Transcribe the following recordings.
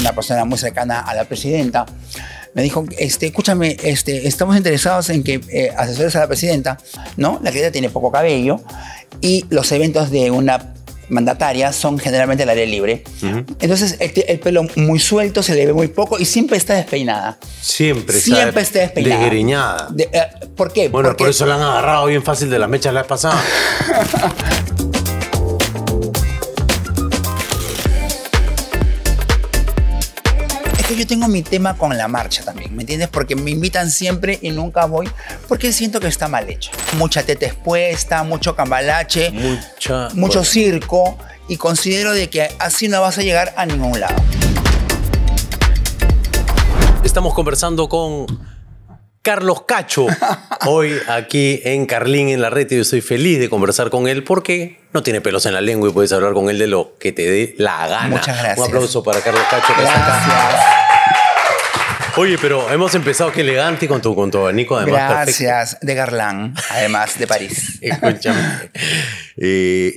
Una persona muy cercana a la presidenta me dijo, este, escúchame, este, estamos interesados en que eh, asesores a la presidenta, ¿no? La que tiene poco cabello y los eventos de una mandataria son generalmente el aire libre. Entonces el, pelo muy suelto, se le ve muy poco y siempre está despeinada. Siempre. Siempre está, despeinada. Eh, ¿Por qué? Bueno, por eso la han agarrado bien fácil de las mechas la vez pasada. yo tengo mi tema con la marcha también, ¿me entiendes? Porque me invitan siempre y nunca voy porque siento que está mal hecho. Mucha teta expuesta, mucho cambalache, mucho circo y considero de que así no vas a llegar a ningún lado. Estamos conversando con Carlos Cacho, hoy aquí en Carlín, en la red, y yo estoy feliz de conversar con él porque no tiene pelos en la lengua y puedes hablar con él de lo que te dé la gana. Muchas gracias. Un aplauso para Carlos Cacho. Oye, pero hemos empezado qué elegante con tu, con tu abanico, además. Gracias, de Garlán, además de París. Escúchame. Eh,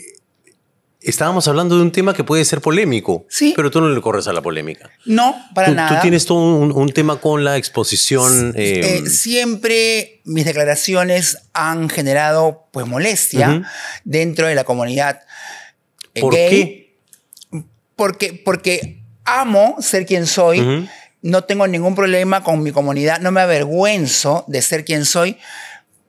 estábamos hablando de un tema que puede ser polémico, ¿Sí? pero tú no le corres a la polémica. No, para nada. Tú tienes todo un, tema con la exposición. Eh, eh, siempre mis declaraciones han generado pues molestia dentro de la comunidad. ¿Por qué? Porque, amo ser quien soy no tengo ningún problema con mi comunidad, no me avergüenzo de ser quien soy,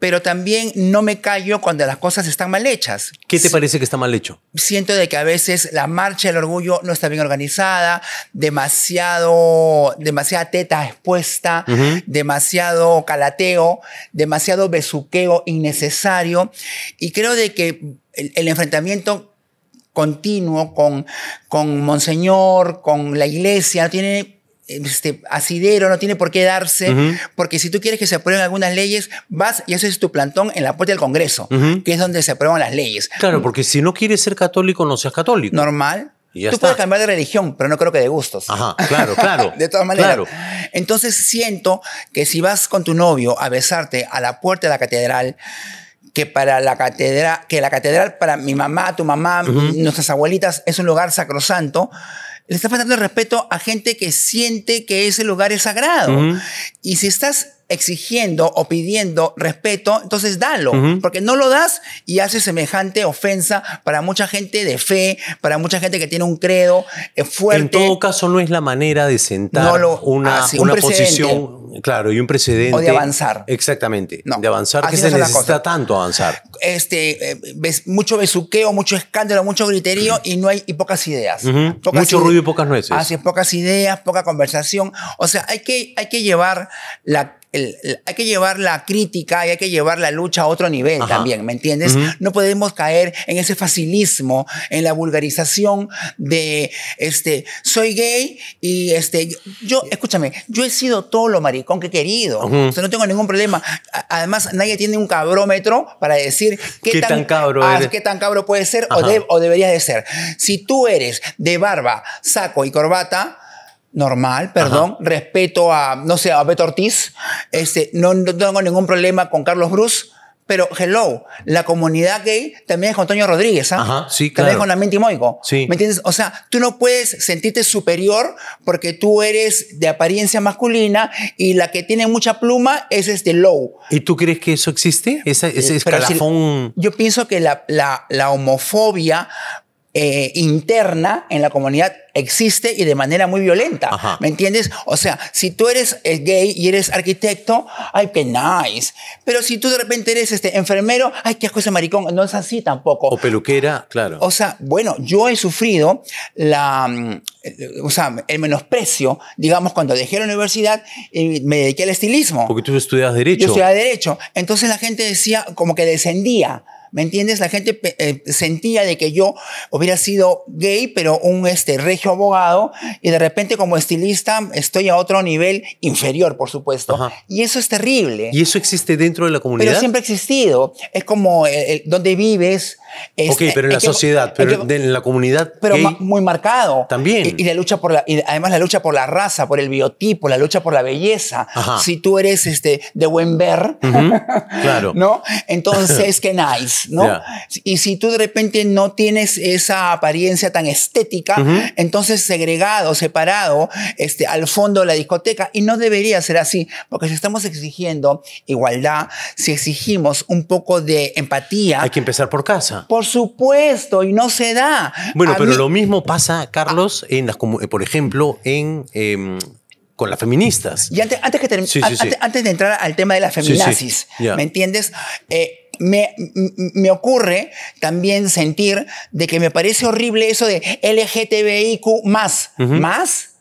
pero también no me callo cuando las cosas están mal hechas. ¿Qué te parece que está mal hecho? Siento de que a veces la marcha del orgullo no está bien organizada, demasiado, demasiada teta expuesta, demasiado calateo, demasiado besuqueo innecesario y creo de que el, enfrentamiento continuo con, con Monseñor, con la iglesia, tiene este, asidero, no tiene por qué darse, porque si tú quieres que se aprueben algunas leyes, vas y haces tu plantón en la puerta del Congreso, que es donde se aprueban las leyes. Claro, porque si no quieres ser católico, no seas católico. Normal. tú puedes cambiar de religión, pero no creo que de gustos. Ajá, claro, claro. de todas maneras. Entonces siento que si vas con tu novio a besarte a la puerta de la catedral, que para la catedral, que la catedral para mi mamá, tu mamá, nuestras abuelitas es un lugar sacrosanto, le está faltando el respeto a gente que siente que ese lugar es sagrado. Y si estás exigiendo o pidiendo respeto, entonces dalo, porque no lo das y hace semejante ofensa para mucha gente de fe, para mucha gente que tiene un credo eh, fuerte. En todo caso, no es la manera de sentar una, ah, una posición, claro, y un precedente. O de avanzar. Exactamente, de avanzar, que no se necesita tanto avanzar. Este, eh, mucho besuqueo, mucho escándalo, mucho griterío y no hay y pocas ideas. mucho ruido y pocas nueces. Así es, pocas ideas, poca conversación. O sea, hay que, hay que llevar hay que llevar la crítica y hay que llevar la lucha a otro nivel también, ¿me entiendes? No podemos caer en ese facilismo, en la vulgarización de, este, soy gay y, este, yo, escúchame, yo he sido todo lo maricón que he querido, o sea, no tengo ningún problema. Además, nadie tiene un cabrómetro para decir qué, tan, cabro ah, qué tan cabro puede ser o, debería de ser. Si tú eres de barba, saco y corbata, normal, perdón, respeto a, no sé, a Beto Ortiz, este, no, no, tengo ningún problema con Carlos Bruce, pero hello, la comunidad gay también es con Antonio Rodríguez, ¿ah? Ajá, sí, claro. También es con la mente y Moico. Sí. ¿Me entiendes? O sea, tú no puedes sentirte superior porque tú eres de apariencia masculina y la que tiene mucha pluma es este low. ¿Y tú crees que eso existe? Ese, ese escalafón. yo pienso que la, la, la homofobia eh, interna en la comunidad existe y de manera muy violenta. ¿Me entiendes? O sea, si tú eres eh, gay y eres arquitecto, ay, qué nice. Pero si tú de repente eres este enfermero, ay, qué asco ese maricón. No es así tampoco. O peluquera, claro. O sea, bueno, yo he sufrido la, mm, o sea, el menosprecio, digamos, cuando dejé la universidad y me dediqué al estilismo. Porque tú estudias Derecho. Yo estudiaba Derecho. Entonces la gente decía, como que descendía ¿Me entiendes? La gente eh, sentía de que yo hubiera sido gay, pero un este, regio abogado, y de repente como estilista estoy a otro nivel inferior, por supuesto. Y eso es terrible. ¿Y eso existe dentro de la comunidad? Pero siempre ha existido. Es como eh, eh, donde vives, ok, pero en la sociedad, pero en la comunidad. Pero muy marcado. También. Y, la lucha por la, y además la lucha por la raza, por el biotipo, la lucha por la belleza. Si tú eres este, de buen ver, claro. ¿no? Entonces, que nice, ¿no? Y si tú de repente no tienes esa apariencia tan estética, entonces segregado, separado, este, al fondo de la discoteca. Y no debería ser así, porque si estamos exigiendo igualdad, si exigimos un poco de empatía. Hay que empezar por casa. Por supuesto, y no se da. Bueno, pero lo mismo pasa, Carlos, en las, como, por ejemplo, en... Em, con las feministas. Y antes, que antes, de entrar al tema de las feminazis, ¿me entiendes? Eh, me, ocurre también sentir de que me parece horrible eso de LGTBIQ más. ¿Más?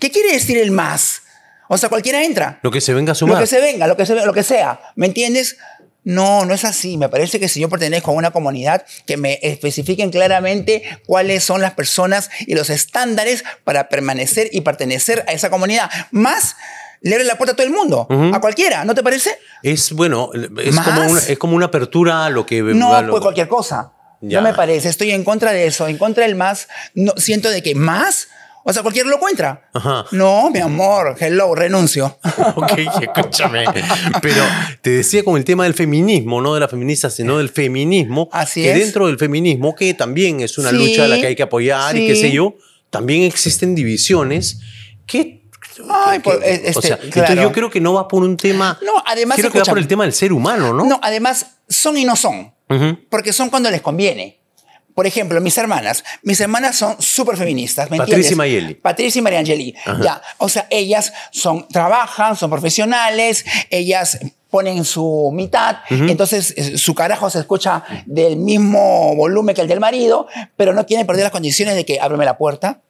¿Qué quiere decir el más? O sea, cualquiera entra. Lo que se venga a sumar. Lo que se venga, lo que, se, lo que sea. ¿Me entiendes? No, no es así. Me parece que si yo pertenezco a una comunidad, que me especifiquen claramente cuáles son las personas y los estándares para permanecer y pertenecer a esa comunidad. Más le abre la puerta a todo el mundo, a cualquiera, ¿no te parece? Es bueno, es como, una, apertura a lo que... No, pues cualquier cosa. No me parece, estoy en contra de eso, en contra del más. No, siento de que más o sea, cualquiera lo encuentra. No, mi amor, hello, renuncio. ok, escúchame. Pero te decía con el tema del feminismo, no de la feminista, sino del feminismo. Así que dentro del feminismo, que también es una lucha a la que hay que apoyar y qué sé yo, también existen divisiones que pues, o este, sea, yo creo que no va por un tema. No, además. Creo que va por el tema del ser humano, ¿no? No, además son y no son. Porque son cuando les conviene por ejemplo, mis hermanas. Mis hermanas son súper feministas, ¿me Patricia Patricia y María Angeli. Ya. O sea, ellas son, trabajan, son profesionales, ellas ponen su mitad, entonces eh, su carajo se escucha del mismo volumen que el del marido, pero no quieren perder las condiciones de que ábreme la puerta,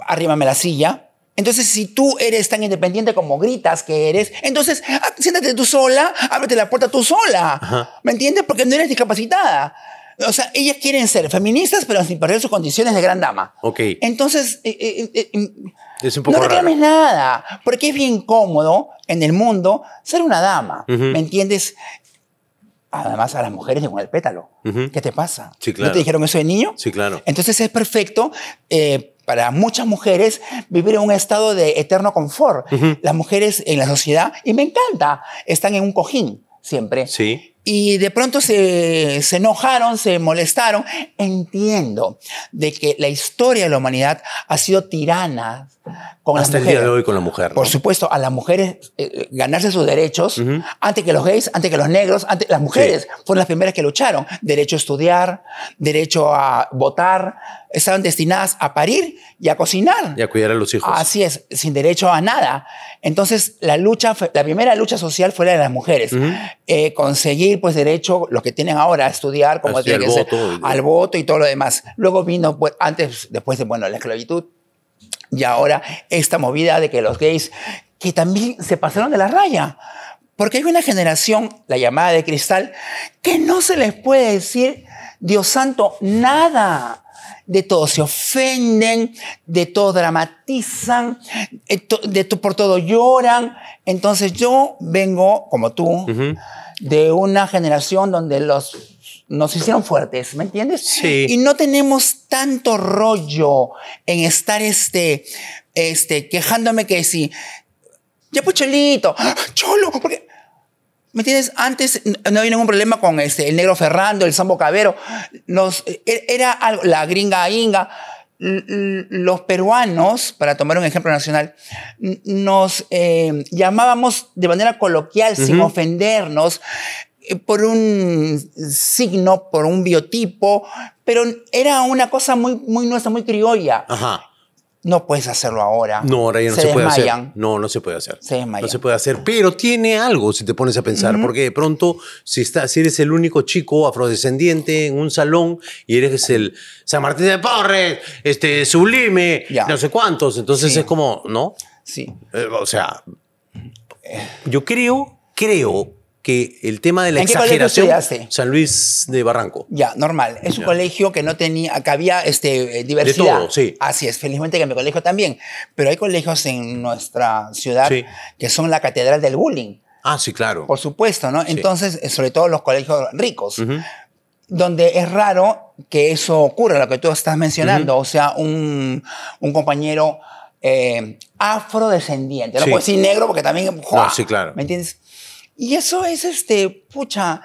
arrímame la silla. Entonces, si tú eres tan independiente como gritas que eres, entonces ah, siéntate tú sola, ábrete la puerta tú sola. ¿Me entiendes? Porque no eres discapacitada. O sea, ellas quieren ser feministas, pero sin perder sus condiciones de gran dama. Ok. Entonces, eh, eh, eh, mm, es no nada, porque es bien cómodo en el mundo ser una dama, ¿me entiendes? Además, a las mujeres gusta el pétalo. ¿Qué te pasa? Sí, claro. ¿No te dijeron eso de niño? Sí, claro. Entonces es perfecto para muchas mujeres vivir en un estado de eterno confort. Las mujeres en la sociedad, y me encanta, están en un cojín siempre. Sí y de pronto se, se, enojaron, se molestaron. Entiendo de que la historia de la humanidad ha sido tirana hasta el día de hoy con la mujer. Por supuesto, a las mujeres eh, ganarse sus derechos antes que los gays, antes que los negros, antes, las mujeres fueron las primeras que lucharon. Derecho a estudiar, derecho a votar, estaban destinadas a parir y a cocinar. Y a cuidar a los hijos. Así es, sin derecho a nada. Entonces, la lucha, la primera lucha social fue la de las mujeres. Eh, conseguir, pues, derecho, lo que tienen ahora, a estudiar, como tiene que ser, al voto y todo lo demás. Luego vino, pues, antes, después de, bueno, la esclavitud, y ahora esta movida de que los gays, que también se pasaron de la raya, porque hay una generación, la llamada de cristal, que no se les puede decir, Dios santo, nada. De todo se ofenden, de todo dramatizan, eh, de todo, por todo lloran. Entonces yo vengo, como tú, de una generación donde los nos hicieron fuertes, ¿me entiendes? Sí. Y no tenemos tanto rollo en estar este, este, quejándome que si, ya pues ¡Ah, cholo, porque, ¿me entiendes? Antes no había ningún problema con este, el negro Ferrando, el Sambo Cabero, nos, e, era algo, la gringa inga, los peruanos, para tomar un ejemplo nacional, nos eh, llamábamos de manera coloquial, sin ofendernos, eh, por un signo, por un biotipo, pero era una cosa muy, muy nuestra, muy criolla. Ajá. No puedes hacerlo ahora. No, ahora ya no se, puede No, no se puede hacer. Se desmayan. No se puede hacer. Pero tiene algo si te pones a pensar, porque de pronto, si, estás, eres el único chico afrodescendiente en un salón y eres el San Martín de Porres, este, sublime, no sé cuántos, entonces es como, ¿no? Sí. Eh, o sea, yo creo, creo que el tema de la ¿En exageración. San Luis de Barranco. Ya, normal. Es un colegio que no tenía, que había este, eh, diversidad. De todo, sí. Así es, felizmente que en mi colegio también. Pero hay colegios en nuestra ciudad que son la catedral del bullying. Ah, sí, claro. Por supuesto, ¿no? Entonces, eh, sobre todo los colegios ricos. donde es raro que eso ocurra, lo que tú estás mencionando, o sea, un, un compañero eh, afrodescendiente, no pues, sí. negro porque también... sí, claro. ¿Me entiendes? Y eso es, este, pucha,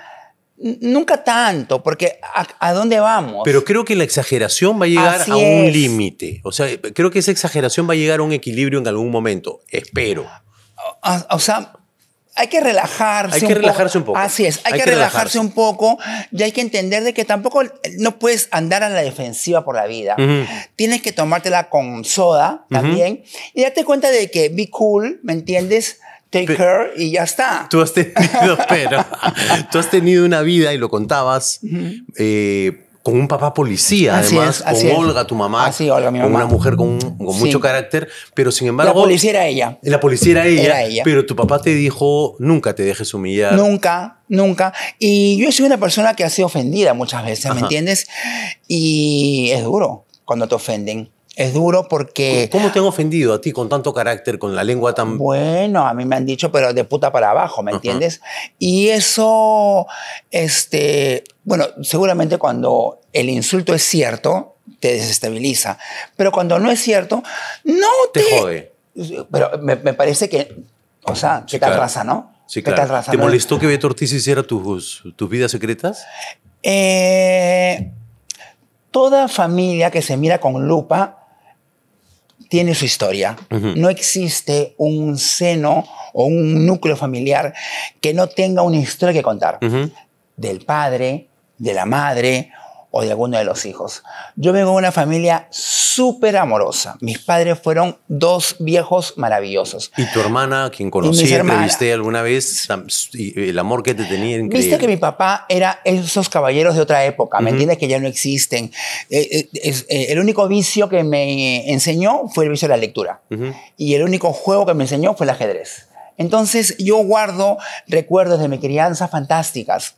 nunca tanto, porque a, dónde vamos? Pero creo que la exageración va a llegar a un límite. O sea, creo que esa exageración va a llegar a un equilibrio en algún momento. Espero. o, sea, hay que relajarse. Hay que relajarse un poco. Así es, hay, que, relajarse, un poco y hay que entender de que tampoco no puedes andar a la defensiva por la vida. Tienes que tomártela con soda también y darte cuenta de que be cool, ¿me entiendes? take care y ya está. Tú has tenido, pero tú has tenido una vida y lo contabas. Eh, con un papá policía, además, con Olga, tu mamá, así, ah, mi mamá, una mujer con, mucho carácter, pero sin embargo... La policía era ella. La policía era ella, pero tu papá te dijo, nunca te dejes humillar. Nunca, nunca. Y yo soy una persona que ha sido ofendida muchas veces, ¿me entiendes? Y es duro cuando te ofenden. Es duro porque... ¿Cómo te han ofendido a ti con tanto carácter, con la lengua tan... Bueno, a mí me han dicho, pero de puta para abajo, ¿me entiendes? Y eso, este, bueno, seguramente cuando el insulto es cierto, te desestabiliza, pero cuando no es cierto, no te... jode. Pero me, parece que, o sea, te qué ¿no? Sí, claro. ¿Te molestó que Beto Ortiz hiciera tus, tus vidas secretas? Eh, toda familia que se mira con lupa tiene su historia. No existe un seno o un núcleo familiar que no tenga una historia que contar. Del padre, de la madre o de alguno de los hijos. Yo vengo de una familia súper amorosa. Mis padres fueron dos viejos maravillosos. ¿Y tu hermana, quien conocí, viste alguna vez, el amor que te tenía? Increíble. Viste que mi papá era esos caballeros de otra época, ¿me entiendes? Que ya no existen. Eh, eh, eh, el único vicio que me enseñó fue el vicio de la lectura. Y el único juego que me enseñó fue el ajedrez. Entonces yo guardo recuerdos de mi crianza fantásticas.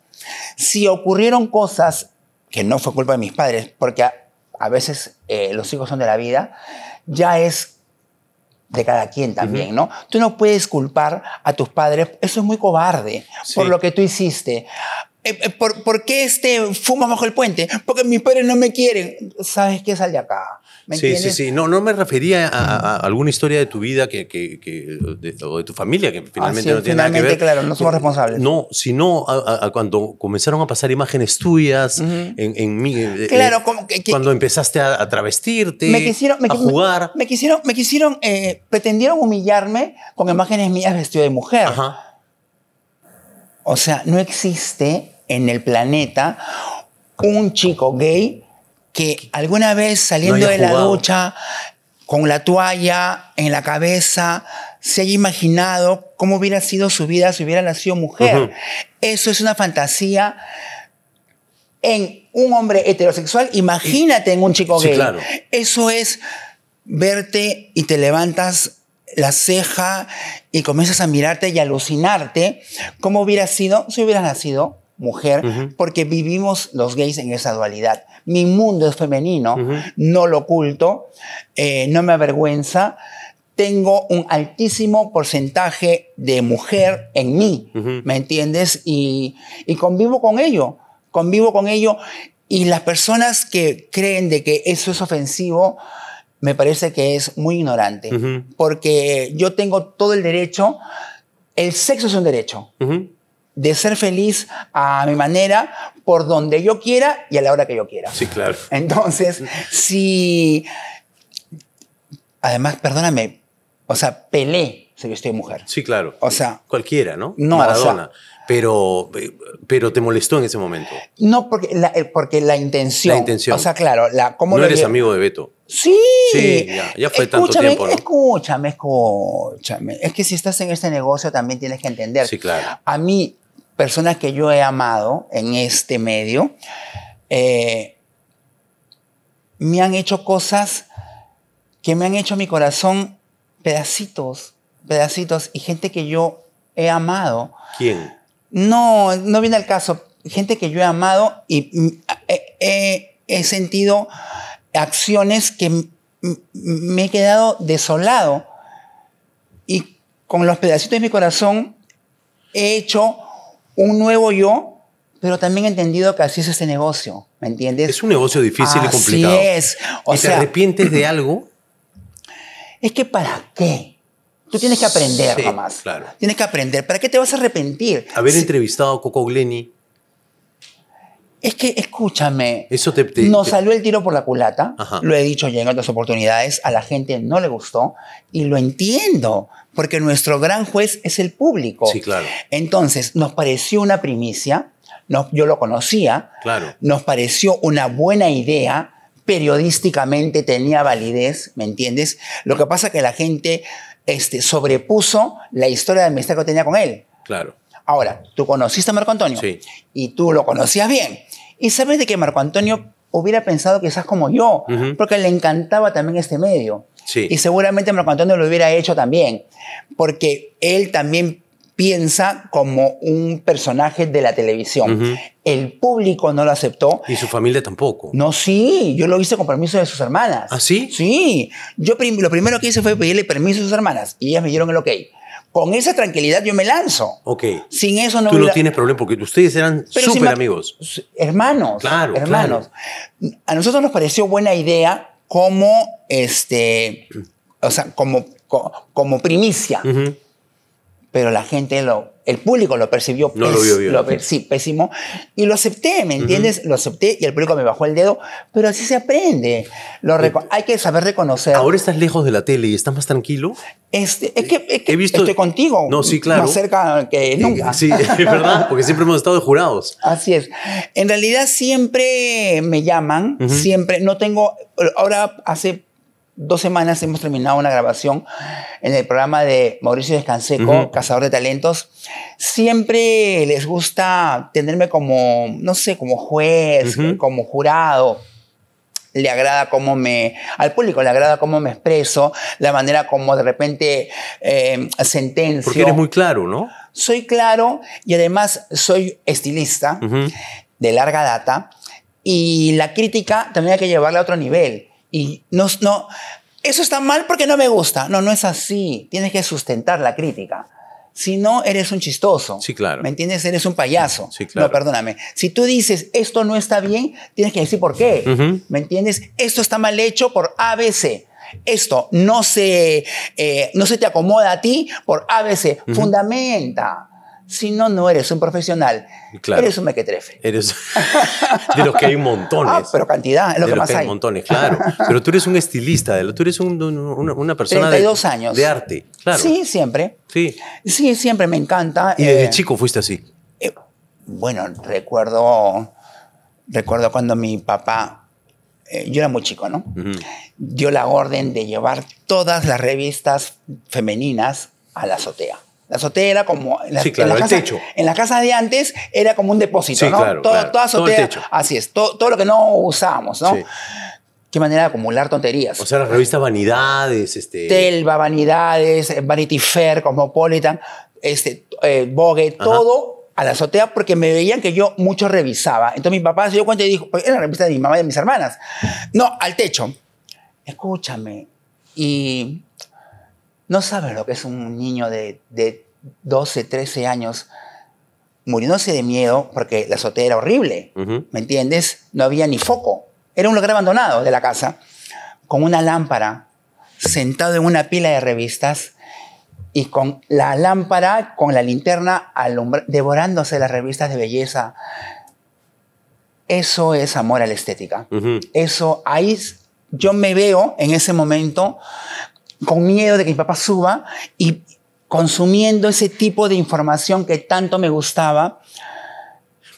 Si ocurrieron cosas que no fue culpa de mis padres, porque a, veces eh, los hijos son de la vida, ya es de cada quien también, ¿no? Tú no puedes culpar a tus padres, eso es muy cobarde por lo que tú hiciste. Eh, eh, ¿por, qué este fumo bajo el puente? Porque mis padres no me quieren. ¿Sabes qué? Sal de acá sí, sí, sí. No, no me refería a, alguna historia de tu vida que, de, o de tu familia, que finalmente ah, no tiene nada que ver. claro, no somos responsables. No, sino a, cuando comenzaron a pasar imágenes tuyas en, mí. Eh, eh, claro, cuando empezaste a, travestirte, a jugar. Me, quisieron, me quisieron, eh, pretendieron humillarme con imágenes mías vestidas de mujer. Ajá. O sea, no existe en el planeta un chico gay que alguna vez saliendo de la ducha, con la toalla en la cabeza, se haya imaginado cómo hubiera sido su vida si hubiera nacido mujer. Eso es una fantasía en un hombre heterosexual. Imagínate en un chico gay. Eso es verte y te levantas la ceja y comienzas a mirarte y alucinarte cómo hubiera sido si hubiera nacido mujer, porque vivimos los gays en esa dualidad. Mi mundo es femenino, no lo oculto, eh, no me avergüenza. Tengo un altísimo porcentaje de mujer en mí, ¿me entiendes? Y, y convivo con ello, convivo con ello. Y las personas que creen de que eso es ofensivo, me parece que es muy ignorante, porque yo tengo todo el derecho, el sexo es un derecho de ser feliz a mi manera, por donde yo quiera y a la hora que yo quiera. Sí, claro. Entonces, si... Además, perdóname, o sea, Pelé sé que estoy mujer. Sí, claro. O sea... Cualquiera, ¿no? No, Maradona. pero, pero te molestó en ese momento. No, porque la, eh, porque la intención. La intención. O sea, claro, la, ¿cómo No eres amigo de Beto. Sí. Sí, ya, fue tanto tiempo. ¿no? Escúchame, escúchame. Es que si estás en este negocio también tienes que entender. Sí, claro. A mí, personas que yo he amado en este medio, eh, me han hecho cosas que me han hecho mi corazón pedacitos, pedacitos, y gente que yo he amado. ¿Quién? No, no viene al caso. Gente que yo he amado y mm, he, eh, eh, he sentido acciones que me he quedado desolado. Y con los pedacitos de mi corazón he hecho un nuevo yo, pero también he entendido que así es este negocio, ¿me entiendes? Es un negocio difícil y complicado. Así es. ¿Y ¿Te arrepientes de algo? Es que ¿para qué? Tú tienes que aprender, sí, Claro. Tienes que aprender. ¿Para qué te vas a arrepentir? Haber entrevistado a Coco Glenny. Es que, escúchame, Eso te, nos salió el tiro por la culata, lo he dicho ya en otras oportunidades, a la gente no le gustó y lo entiendo, porque nuestro gran juez es el público. Sí, claro. Entonces, nos pareció una primicia, yo lo conocía, claro. nos pareció una buena idea, periodísticamente tenía validez, ¿me entiendes? Lo que pasa es que la gente este, sobrepuso la historia de amistad que tenía con él. Claro. Ahora, tú conociste a Marco Antonio sí. y tú lo conocías bien. Y sabes de que Marco Antonio hubiera pensado que quizás como yo, porque le encantaba también este medio. Y seguramente Marco Antonio lo hubiera hecho también, porque él también piensa como un personaje de la televisión. El público no lo aceptó. Y su familia tampoco. No, sí, yo lo hice con permiso de sus hermanas. ¿Ah, sí? Sí. Yo lo primero que hice fue pedirle permiso a sus hermanas y ellas me dieron el ok. Con esa tranquilidad yo me lanzo. Ok. Sin eso no... Tú no tienes problema porque ustedes eran súper amigos. Hermanos. Claro, hermanos. A nosotros nos pareció buena idea como, este, o sea, como, como primicia pero la gente lo, el público lo percibió sí, pésimo y lo acepté, ¿me entiendes? Lo acepté y el público me bajó el dedo, pero así se aprende. Eh, hay que saber reconocer. Ahora estás lejos de la tele y estás más tranquilo. Este, es que, He visto... estoy contigo. No, sí, claro. Más cerca que eh, nunca. Sí, es verdad, porque siempre hemos estado de jurados. Así es. En realidad siempre me llaman, siempre no tengo ahora hace dos semanas hemos terminado una grabación en el programa de Mauricio Descanseco, Cazador de Talentos. Siempre les gusta tenerme como, no sé, como juez, como jurado. Le agrada cómo me, al público le agrada cómo me expreso, la manera como de repente sentencia. Eh, sentencio. Porque eres muy claro, ¿no? Soy claro y además soy estilista de larga data. Y la crítica también hay que llevarla a otro nivel. Y no, no, eso está mal porque no me gusta. No, no es así. Tienes que sustentar la crítica. Si no, eres un chistoso. Sí, claro. ¿Me entiendes? Eres un payaso. Sí, claro. No, perdóname. Si tú dices, esto no está bien, tienes que decir por qué. ¿Me entiendes? Esto está mal hecho por ABC. Esto no se, eh, no se te acomoda a ti por ABC. Fundamenta. Si no, no eres un profesional. Claro. Eres un mequetrefe. Eres de los que hay montones. Ah, pero cantidad, es lo de que los que hay. montones, claro. Pero tú eres un estilista, tú eres una persona de, años. de arte, claro. Sí, siempre. Sí. Sí, siempre me encanta. ¿Y desde eh, chico fuiste así? Eh, bueno, recuerdo, recuerdo cuando mi papá eh, yo era muy chico, ¿no? Dio la orden de llevar todas las revistas femeninas a la azotea. La azotea era como. En la, sí, claro, En la casa de antes era como un depósito, ¿no? Claro, claro. Toda azotea. Así es, todo, lo que no usábamos, ¿no? Qué manera de acumular tonterías. O sea, la revista Vanidades, este. Telva, Vanidades, Vanity Fair, Cosmopolitan, este, eh, todo a la azotea porque me veían que yo mucho revisaba. Entonces mi papá se dio cuenta y dijo, oye, era la revista de mi mamá y de mis hermanas. No, al techo. Escúchame. Y no sabes lo que es un niño de, de 12, 13 años muriéndose de miedo porque la azotea era horrible, ¿me entiendes? No había ni foco. Era un lugar abandonado de la casa, con una lámpara, sentado en una pila de revistas y con la lámpara, con la linterna, devorándose las revistas de belleza. Eso es amor a la estética. Eso ahí yo me veo en ese momento con miedo de que mi papá suba y consumiendo ese tipo de información que tanto me gustaba.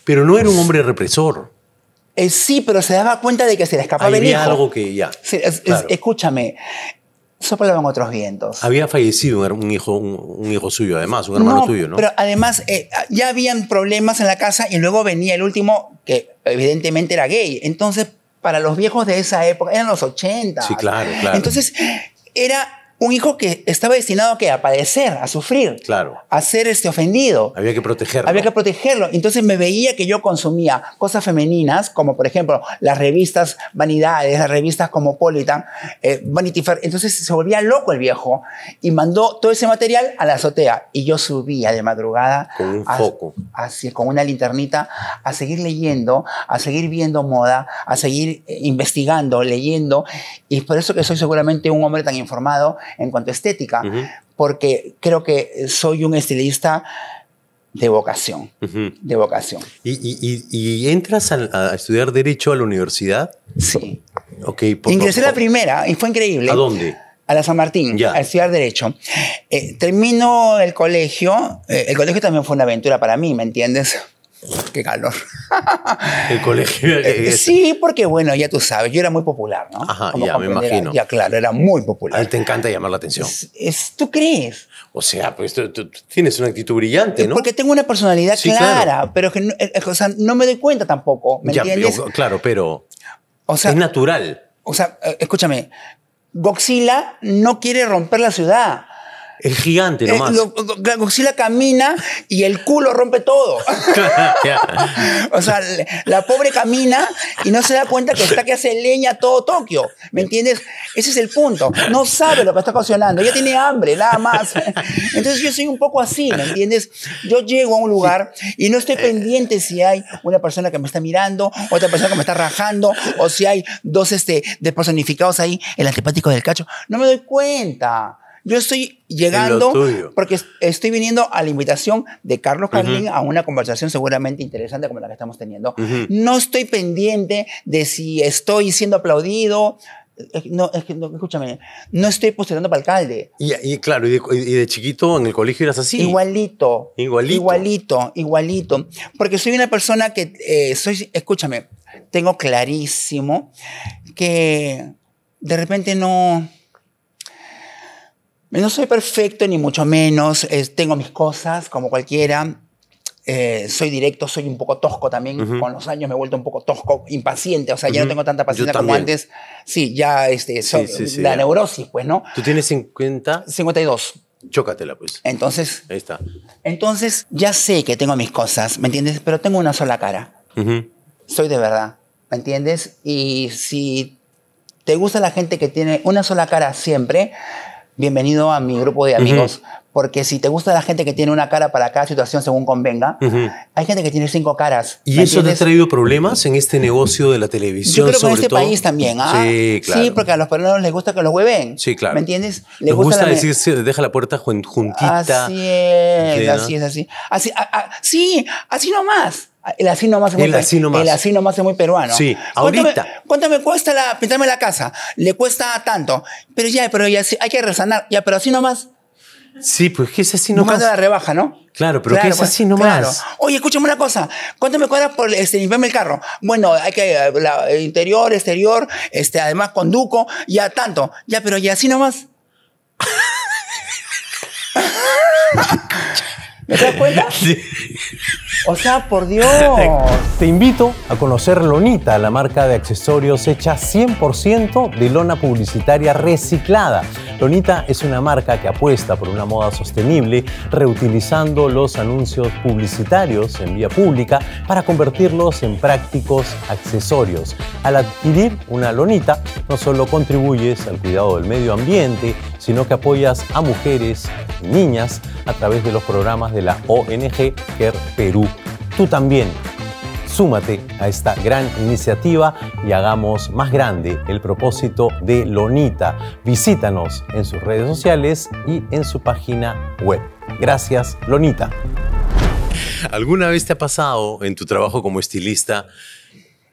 Pero no era un pues, hombre represor. Eh, sí, pero se daba cuenta de que se le escapaba el hijo. algo que ya. Escúchame, eso claro. otros vientos. Había fallecido un hijo, un, hijo suyo, además, un hermano tuyo, ¿no? Pero además eh, ya habían problemas en la casa y luego venía el último, que evidentemente era gay. Entonces, para los viejos de esa época, eran los 80. Sí, claro, claro. Entonces, era un hijo que estaba destinado a, a padecer, a sufrir, claro. a ser este ofendido. Había que protegerlo. Había que protegerlo. Entonces me veía que yo consumía cosas femeninas, como por ejemplo las revistas Vanidades, las revistas como eh, Vanity Fair. Entonces se volvía loco el viejo y mandó todo ese material a la azotea. Y yo subía de madrugada. Con un foco. así con una linternita, a seguir leyendo, a seguir viendo moda, a seguir eh, investigando, leyendo. Y por eso que soy seguramente un hombre tan informado en cuanto a estética, porque creo que soy un estilista de vocación, de vocación. ¿Y, entras a, estudiar Derecho a la universidad? Sí. Ingresé la primera y fue increíble. ¿A dónde? a la San Martín, a estudiar Derecho. Eh, termino el colegio, eh, el colegio también fue una aventura para mí, ¿me entiendes? qué calor. El colegio. Eh, sí, porque bueno, ya tú sabes, yo era muy popular, ¿no? Ajá, ya me imagino. ya, claro, era muy popular. A él te encanta llamar la atención. Es, ¿Tú crees? O sea, pues tú, tienes una actitud brillante, ¿no? Porque tengo una personalidad clara, pero que eh, eh, no, me doy cuenta tampoco, claro, pero es natural. O sea, escúchame, Godzilla no quiere romper la ciudad. El gigante eh, nomás. camina y el culo rompe todo. O sea, la pobre camina y no se da cuenta que está que hace leña todo Tokio. ¿Me entiendes? Ese es el punto. No sabe lo que está ocasionando. ya tiene hambre, nada más. Entonces yo soy un poco así, ¿me entiendes? Yo llego a un lugar y no estoy pendiente si hay una persona que me está mirando, otra persona que me está rajando, o si hay dos este, despersonificados ahí, el antipático del cacho. No me doy cuenta. Yo estoy llegando porque estoy viniendo a la invitación de Carlos Carlín a una conversación seguramente interesante como la que estamos teniendo. No estoy pendiente de si estoy siendo aplaudido. No, escúchame, no estoy postulando para alcalde. Y, claro, y de, chiquito en el colegio eras así. Igualito. Igualito. Igualito, igualito. Porque soy una persona que, eh, soy, escúchame, tengo clarísimo que de repente no, eh, no soy perfecto, ni mucho menos. Eh, tengo mis cosas, como cualquiera. Eh, soy directo, soy un poco tosco también. Con los años me he vuelto un poco tosco, impaciente. O sea, ya no tengo tanta paciencia como antes. Sí, ya este, la neurosis, pues, ¿no? ¿Tú tienes 50? 52. Chócatela, pues. Entonces. Ahí está. Entonces, ya sé que tengo mis cosas, ¿me entiendes? Pero tengo una sola cara. Soy de verdad, ¿me entiendes? Y si te gusta la gente que tiene una sola cara siempre, bienvenido a mi grupo de amigos. Porque si te gusta la gente que tiene una cara para cada situación según convenga, hay gente que tiene cinco caras. ¿Y eso te ha traído problemas en este negocio de la televisión? Yo creo que en este país también. ¿ah? Sí, claro. Sí, porque a los peruanos les gusta que los hueven. Sí, claro. ¿Me entiendes? Les gusta, decir, decir, deja la puerta juntita. Así es, así es, así. así sí, así nomás. El así nomás es muy, el así nomás. es muy peruano. Sí, ahorita. ¿Cuánto me, cuesta la, pintarme la casa? Le cuesta tanto. Pero ya, pero ya hay que resanar. Ya, pero así nomás. Sí, pues que es así nomás. Buscando la rebaja, ¿no? Claro, pero que es pues, así nomás. Claro. Oye, escúchame una cosa. ¿Cuánto me cuesta por este, limpiarme el carro? Bueno, hay que eh, la, eh, interior, exterior, este, además conduco, ya tanto. Ya, pero ya así nomás. ¿Me das cuenta? Sí. O sea, por Dios. Te invito a conocer Lonita, la marca de accesorios hecha 100% de lona publicitaria reciclada. Lonita es una marca que apuesta por una moda sostenible, reutilizando los anuncios publicitarios en vía pública para convertirlos en prácticos accesorios. Al adquirir una lonita, no solo contribuyes al cuidado del medio ambiente, sino que apoyas a mujeres y niñas a través de los programas de la ONG Care Perú tú. también. Súmate a esta gran iniciativa y hagamos más grande el propósito de Lonita. Visítanos en sus redes sociales y en su página web. Gracias, Lonita. ¿Alguna vez te ha pasado en tu trabajo como estilista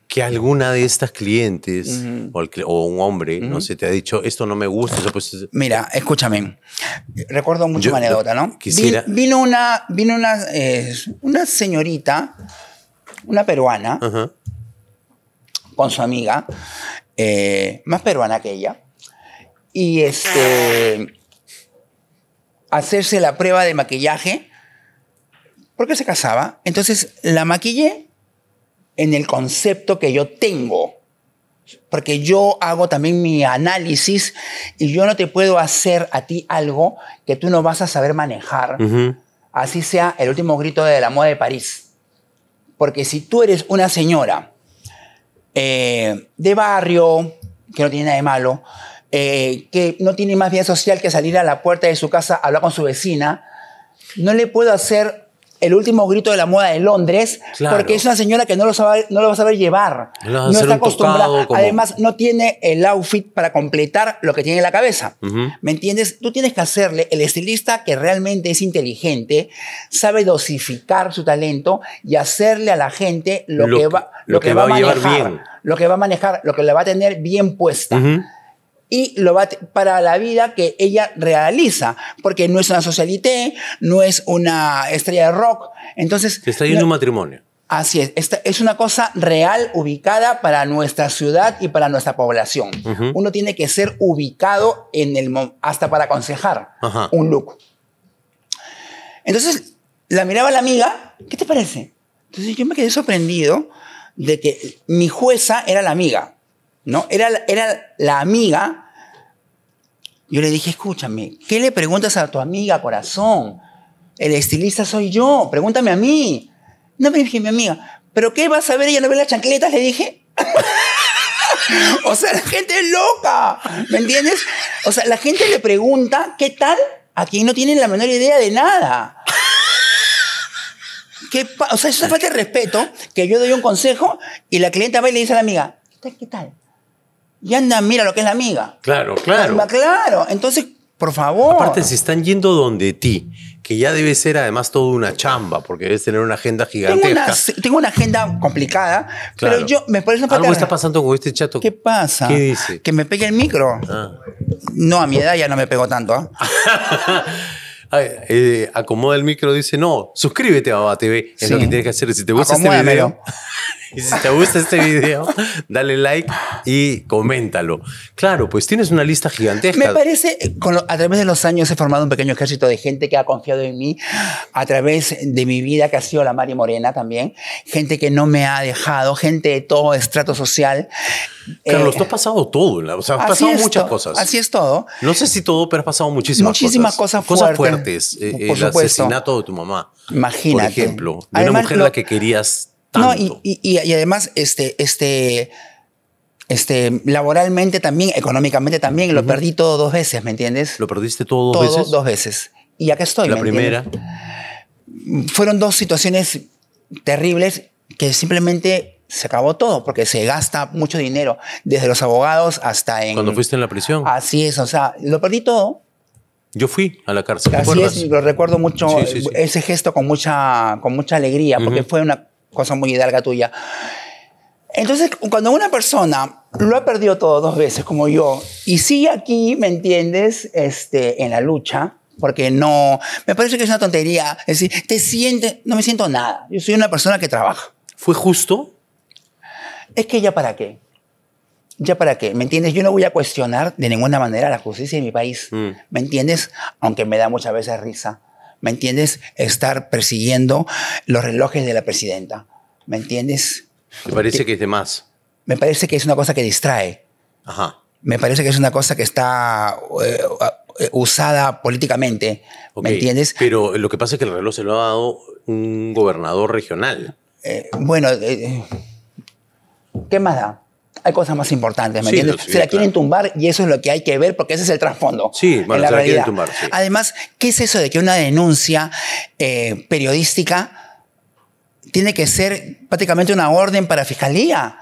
que alguna de estas clientes o, o, un hombre, no sé, te ha dicho, esto no me gusta. Eso pues... Mira, escúchame. Recuerdo mucho una anécdota, ¿no? Quisiera... vino una, vino una, eh, una señorita, una peruana, con su amiga, eh, más peruana que ella, y este, hacerse la prueba de maquillaje, porque se casaba. Entonces la maquillé en el concepto que yo tengo. Porque yo hago también mi análisis y yo no te puedo hacer a ti algo que tú no vas a saber manejar. Así sea el último grito de la moda de París. Porque si tú eres una señora eh, de barrio, que no tiene nada de malo, eh, que no tiene más vida social que salir a la puerta de su casa a hablar con su vecina, no le puedo hacer el último grito de la moda de Londres, porque es una señora que no lo sabe, no lo va a saber llevar, no está acostumbrada, además no tiene el outfit para completar lo que tiene en la cabeza, ¿me entiendes? Tú tienes que hacerle el estilista que realmente es inteligente, sabe dosificar su talento y hacerle a la gente lo, que va, lo, que, a manejar, llevar bien. lo que va a manejar, lo que la va a tener bien puesta y lo va para la vida que ella realiza, porque no es una socialité, no es una estrella de rock. Entonces. está yendo un matrimonio. Así es, es una cosa real ubicada para nuestra ciudad y para nuestra población. Uno tiene que ser ubicado en el hasta para aconsejar un look. Entonces la miraba la amiga, ¿qué te parece? Entonces yo me quedé sorprendido de que mi jueza era la amiga. ¿no? Era, era la amiga. Yo le dije, escúchame, ¿qué le preguntas a tu amiga, corazón? El estilista soy yo, pregúntame a mí. No me dije, mi amiga, ¿pero qué vas a ver? Ella no ve las chancletas, le dije. o sea, la gente es loca, ¿me entiendes? O sea, la gente le pregunta, ¿qué tal? A quien no tiene la menor idea de nada. ¿Qué o sea, es falta de respeto que yo doy un consejo y la clienta va y le dice a la amiga, ¿Qué tal? y anda, mira lo que es la amiga. Claro, claro. claro, entonces, por favor. Aparte, si están yendo donde ti, que ya debe ser además toda una chamba, porque debes tener una agenda gigantesca. Tengo una, agenda complicada, pero yo me parece Algo está pasando con este chato. ¿Qué pasa? ¿Qué dice? Que me pegue el micro. Ah. No, a mi edad ya no me pegó tanto. ¿ah? Eh, acomoda el micro, dice, no, suscríbete a Baba TV. Es lo que tienes que hacer. Si te gusta este video, y si te gusta este video, dale like y coméntalo. Claro, pues tienes una lista gigantesca. Me parece, a través de los años he formado un pequeño ejército de gente que ha confiado en mí, a través de mi vida, que ha sido la Mari Morena también, gente que no me ha dejado, gente de todo estrato social. Carlos, eh, tú has pasado todo, o sea, has pasado muchas cosas. Así es todo. No sé si todo, pero has pasado muchísimas, cosas. Cosas fuertes eh, el asesinato de tu mamá. Imagínate. Por ejemplo, de una mujer la que querías tanto. No, y, además, este, este, este, laboralmente también, económicamente también, lo perdí todo dos veces, ¿me entiendes? ¿Lo perdiste todo dos veces? dos veces. Y acá estoy. La primera. Fueron dos situaciones terribles que simplemente se acabó todo porque se gasta mucho dinero, desde los abogados hasta en... Cuando fuiste en la prisión. Así es, o sea, lo perdí todo yo fui a la cárcel. Así lo recuerdo mucho, ese gesto con mucha, con mucha alegría, porque fue una cosa muy hidalga tuya. Entonces, cuando una persona lo ha perdido todo dos veces, como yo, y sigue aquí, ¿me entiendes? Este, en la lucha, porque no, me parece que es una tontería. Es decir, te sientes, no me siento nada. Yo soy una persona que trabaja. ¿Fue justo? Es que ya para qué. ¿ya para qué? ¿Me entiendes? Yo no voy a cuestionar de ninguna manera la justicia de mi país, mm. ¿me entiendes? Aunque me da muchas veces risa, ¿me entiendes? Estar persiguiendo los relojes de la presidenta, ¿me entiendes? Me parece que, es de más? Me parece que es una cosa que distrae. Ajá. Me parece que es una cosa que está eh, eh, usada políticamente, ¿me entiendes? Pero lo que pasa es que el reloj se lo ha dado un gobernador regional. Eh, bueno, ¿qué más da? hay cosas más importantes, ¿me entiendes? se la quieren tumbar y eso es lo que hay que ver porque ese es el trasfondo. Sí, bueno, se la quieren tumbar. Además, ¿qué es eso de que una denuncia eh, periodística tiene que ser prácticamente una orden para fiscalía?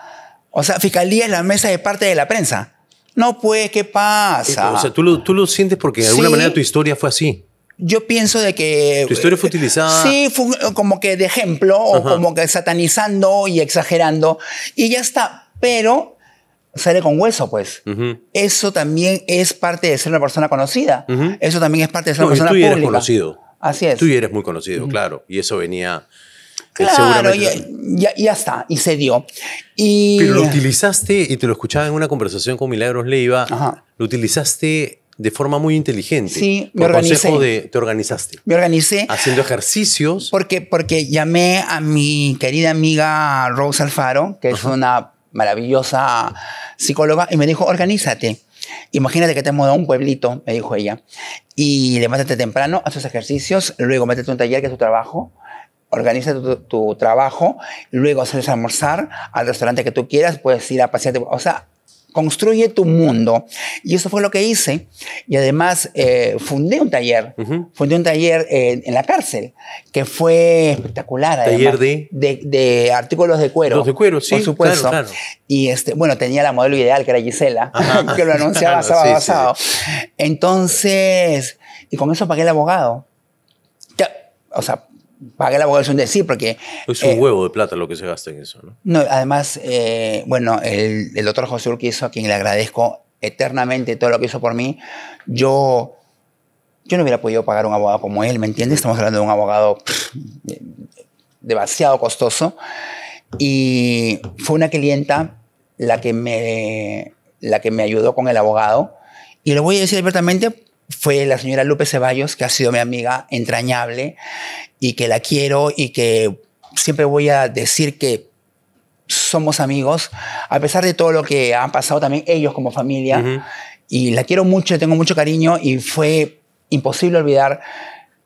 O sea, fiscalía es la mesa de parte de la prensa. No, puede, ¿qué pasa? O sea, tú lo, tú lo sientes porque de alguna manera tu historia fue así yo pienso de que... Tu historia fue eh, utilizada. Sí, fue como que de ejemplo, o como que satanizando y exagerando, y ya está. Pero sale con hueso, pues. Eso también es parte de ser una persona conocida. Eso también es parte de ser una persona tú eres conocido. Así es. Tú ya eres muy conocido, claro. Y eso venía... Eh, claro, ya, ya, está, y se dio. Y... Pero lo utilizaste, y te lo escuchaba en una conversación con Milagros Leiva, lo utilizaste de forma muy inteligente. Sí, me organizé. consejo de te organizaste. Me organizé Haciendo ejercicios. Porque, porque llamé a mi querida amiga Rose Alfaro, que es una maravillosa psicóloga y me dijo, organízate. Imagínate que te hemos dado un pueblito, me dijo ella, y levántate temprano, haz tus ejercicios, luego métete un taller que es tu trabajo, organiza tu, trabajo, luego sales a almorzar al restaurante que tú quieras, puedes ir a pasear, o sea, construye tu mundo. Y eso fue lo que hice. Y además eh, fundé un taller, fundé un taller eh, en la cárcel, que fue espectacular. ¿Taller de? de? artículos de cuero. de cuero, sí. Por supuesto. Y este, bueno, tenía la modelo ideal, que era Gisela, que lo anunciaba claro, sábado Entonces, y con eso pagué el abogado. O sea, pagué la abogado es un decir, porque... Es un eh, huevo de plata lo que se gasta en eso, ¿no? No, además, eh, bueno, el, doctor José Urquizo, a quien le agradezco eternamente todo lo que hizo por mí, yo, yo no hubiera podido pagar un abogado como él, ¿me entiendes? Estamos hablando de un abogado demasiado costoso. Y fue una clienta la que me, la que me ayudó con el abogado. Y lo voy a decir abiertamente fue la señora Lupe Ceballos, que ha sido mi amiga entrañable y que la quiero y que siempre voy a decir que somos amigos, a pesar de todo lo que han pasado también ellos como familia. Y la quiero mucho, tengo mucho cariño y fue imposible olvidar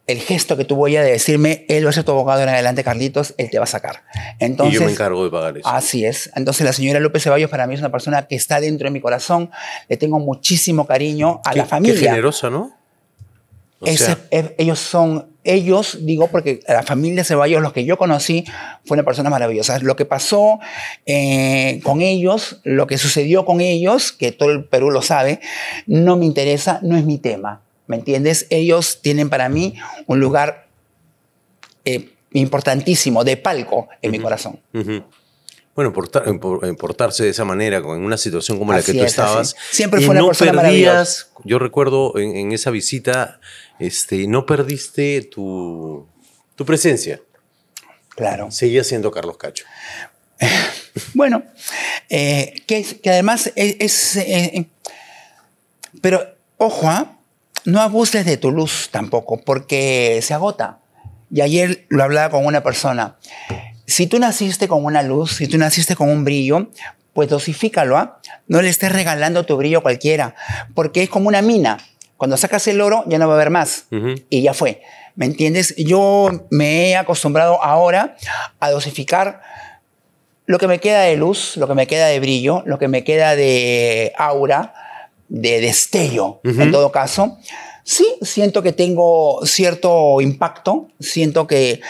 el gesto que tú ella de decirme, él va a ser tu abogado en adelante, Carlitos, él te va a sacar. Entonces, y yo me encargo de pagar eso. Así es. Entonces, la señora López Ceballos para mí es una persona que está dentro de mi corazón. Le tengo muchísimo cariño a la familia. Qué generosa, ¿no? ellos son, ellos, digo, porque la familia Ceballos, los que yo conocí, fue una persona maravillosa. Lo que pasó eh, con ellos, lo que sucedió con ellos, que todo el Perú lo sabe, no me interesa, no es mi tema. ¿Me entiendes? Ellos tienen para mí un lugar eh, importantísimo, de palco, en mi corazón. Bueno, eh, por eh, portarse de esa manera, en una situación como la que tú estabas. Siempre fue una no persona perdías, Yo recuerdo en, esa visita, este, no perdiste tu, presencia. Claro. Seguía siendo Carlos Cacho. bueno, que, además es. pero, ojo, ¿ah? No abuses de tu luz tampoco, porque se agota. Y ayer lo hablaba con una persona. Si tú naciste con una luz, si tú naciste con un brillo, pues dosifícalo, ¿ah? No le estés regalando tu brillo a cualquiera, porque es como una mina. Cuando sacas el oro, ya no va a haber más. Y ya fue. ¿Me entiendes? Yo me he acostumbrado ahora a dosificar lo que me queda de luz, lo que me queda de brillo, lo que me queda de aura, de destello, en todo caso, sí siento que tengo cierto impacto, siento que...